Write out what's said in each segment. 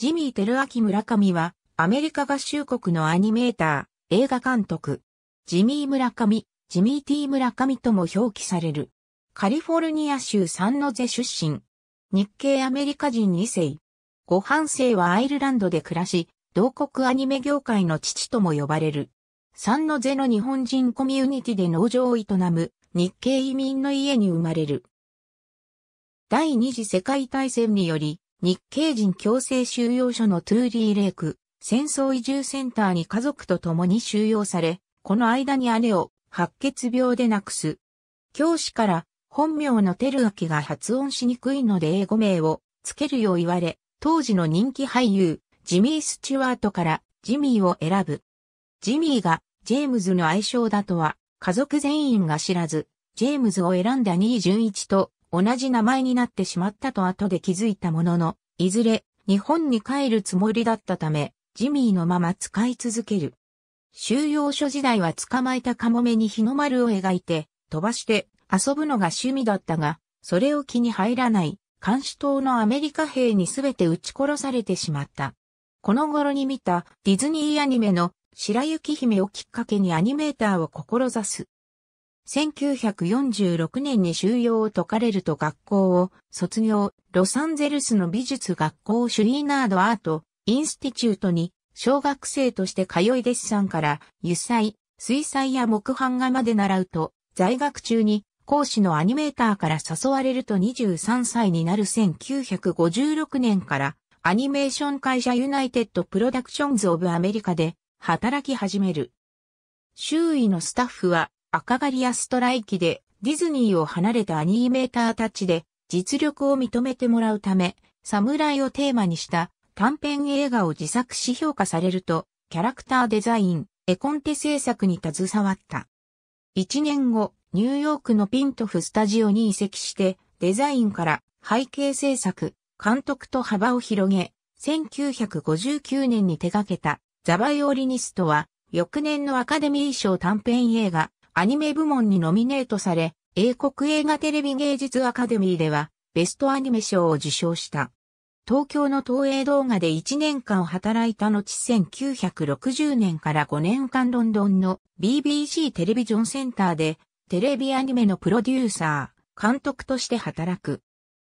ジミー・テルアキ・村上は、アメリカ合衆国のアニメーター、映画監督。ジミー・村上、ジミー・ティ・村上とも表記される。カリフォルニア州サンノゼ出身。日系アメリカ人2世。ご半生はアイルランドで暮らし、同国アニメ業界の父とも呼ばれる。サンノゼの日本人コミュニティで農場を営む、日系移民の家に生まれる。第二次世界大戦により、日系人強制収容所のトゥーリーレイク、戦争移住センターに家族と共に収容され、この間に姉を白血病で亡くす。教師から本名のテルアキが発音しにくいので英語名をつけるよう言われ、当時の人気俳優、ジミー・スチュワートからジミーを選ぶ。ジミーがジェームズの愛称だとは家族全員が知らず、ジェームズを選んだ2位純一と同じ名前になってしまったと後で気づいたものの、いずれ日本に帰るつもりだったため、ジミーのまま使い続ける。収容所時代は捕まえたカモメに日の丸を描いて、飛ばして遊ぶのが趣味だったが、それを気に入らない、監視党のアメリカ兵にすべて撃ち殺されてしまった。この頃に見たディズニーアニメの白雪姫をきっかけにアニメーターを志す。1946年に収容を解かれると学校を卒業、ロサンゼルスの美術学校シュリーナードアート、インスティチュートに小学生として通い弟子さんから油彩、水彩や木版画まで習うと、在学中に講師のアニメーターから誘われると23歳になる1956年からアニメーション会社ユナイテッドプロダクションズオブアメリカで働き始める。周囲のスタッフは赤狩りやストライキでディズニーを離れたアニメーターたちで実力を認めてもらうため、侍をテーマにした短編映画を自作し評価されると、キャラクターデザイン、絵コンテ制作に携わった。1年後、ニューヨークのピントフスタジオに移籍して、デザインから背景制作、監督と幅を広げ、1959年に手掛けたザ・バイオリニストは、翌年のアカデミー賞短編映画、アニメ部門にノミネートされ、英国映画テレビ芸術アカデミーでは、ベストアニメ賞を受賞した。東京の東映動画で1年間働いた後1960年から5年間ロンドンの BBC テレビジョンセンターでテレビアニメのプロデューサー、監督として働く。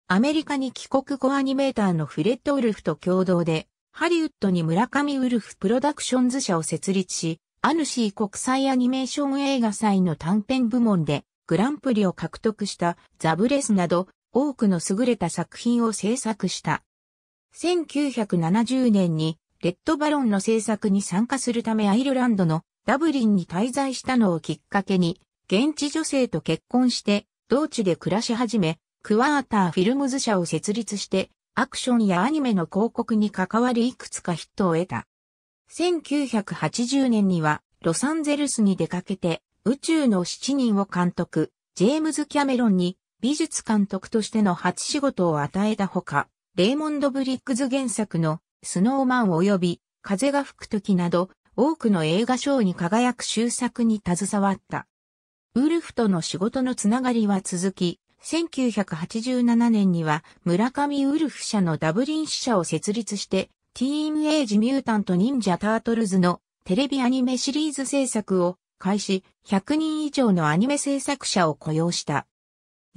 アメリカに帰国後アニメーターのフレッド・ウルフと共同でハリウッドに村上ウルフプロダクションズ社を設立し、アヌシー国際アニメーション映画祭の短編部門でグランプリを獲得したザブレスなど多くの優れた作品を制作した。1970年にレッドバロンの制作に参加するためアイルランドのダブリンに滞在したのをきっかけに現地女性と結婚して同地で暮らし始めクワーターフィルムズ社を設立してアクションやアニメの広告に関わりいくつかヒットを得た。1980年にはロサンゼルスに出かけて宇宙の7人を監督、ジェームズ・キャメロンに美術監督としての初仕事を与えたほか、レーモンド・ブリックズ原作のスノーマン及び風が吹く時など多くの映画賞に輝く終作に携わった。ウルフとの仕事のつながりは続き、1987年には村上ウルフ社のダブリン支社を設立してティーンエイジ・ミュータント・忍者・タートルズのテレビアニメシリーズ制作を開始100人以上のアニメ制作者を雇用した。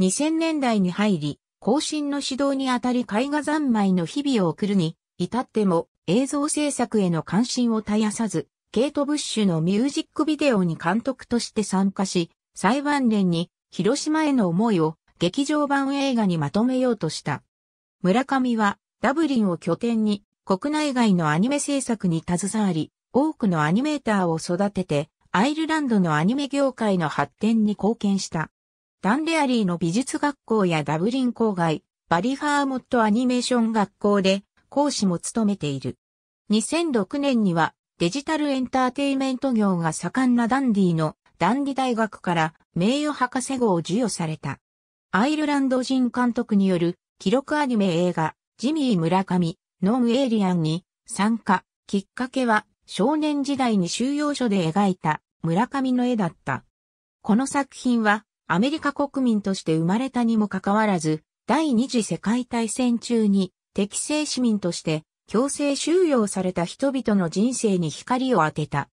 2000年代に入り、更新の指導にあたり絵画三昧の日々を送るに、至っても映像制作への関心を絶やさず、ケイト・ブッシュのミュージックビデオに監督として参加し、裁判連に広島への思いを劇場版映画にまとめようとした。村上はダブリンを拠点に国内外のアニメ制作に携わり、多くのアニメーターを育てて、アイルランドのアニメ業界の発展に貢献した。ダンレアリーの美術学校やダブリン郊外、バリファーモットアニメーション学校で講師も務めている。2006年にはデジタルエンターテイメント業が盛んなダンディのダンディ大学から名誉博士号を授与された。アイルランド人監督による記録アニメ映画ジミー村上ノンエイリアンに参加。きっかけは少年時代に収容所で描いた村上の絵だった。この作品はアメリカ国民として生まれたにもかかわらず、第二次世界大戦中に適正市民として強制収容された人々の人生に光を当てた。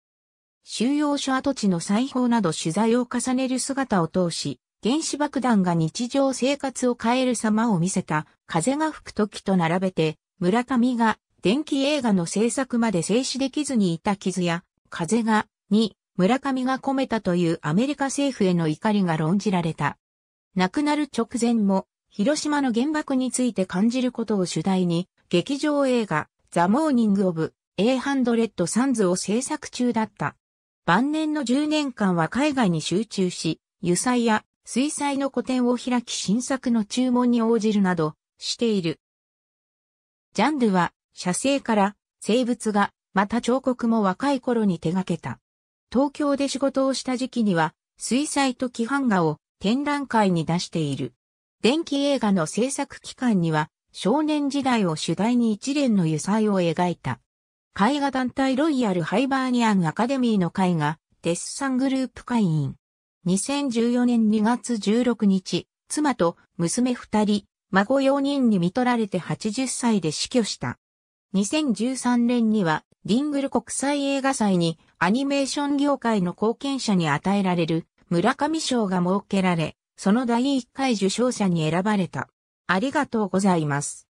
収容所跡地の裁縫など取材を重ねる姿を通し、原子爆弾が日常生活を変える様を見せた風が吹く時と並べて村上が電気映画の制作まで静止できずにいた傷や、風が、に、村上が込めたというアメリカ政府への怒りが論じられた。亡くなる直前も、広島の原爆について感じることを主題に、劇場映画、ザ・モーニング・オブ、a レッド・サンズを制作中だった。晩年の10年間は海外に集中し、油彩や水彩の個展を開き新作の注文に応じるなどしている。ジャンルは、写生から、生物画、また彫刻も若い頃に手掛けた。東京で仕事をした時期には、水彩と規範画を展覧会に出している。電気映画の制作期間には、少年時代を主題に一連の油彩を描いた。絵画団体ロイヤル・ハイバーニアン・アカデミーの絵画、デッサングループ会員。2014年2月16日、妻と娘二人、孫4人に見取られて80歳で死去した。2013年には、ディングル国際映画祭にアニメーション業界の貢献者に与えられる村上賞が設けられ、その第1回受賞者に選ばれた。ありがとうございます。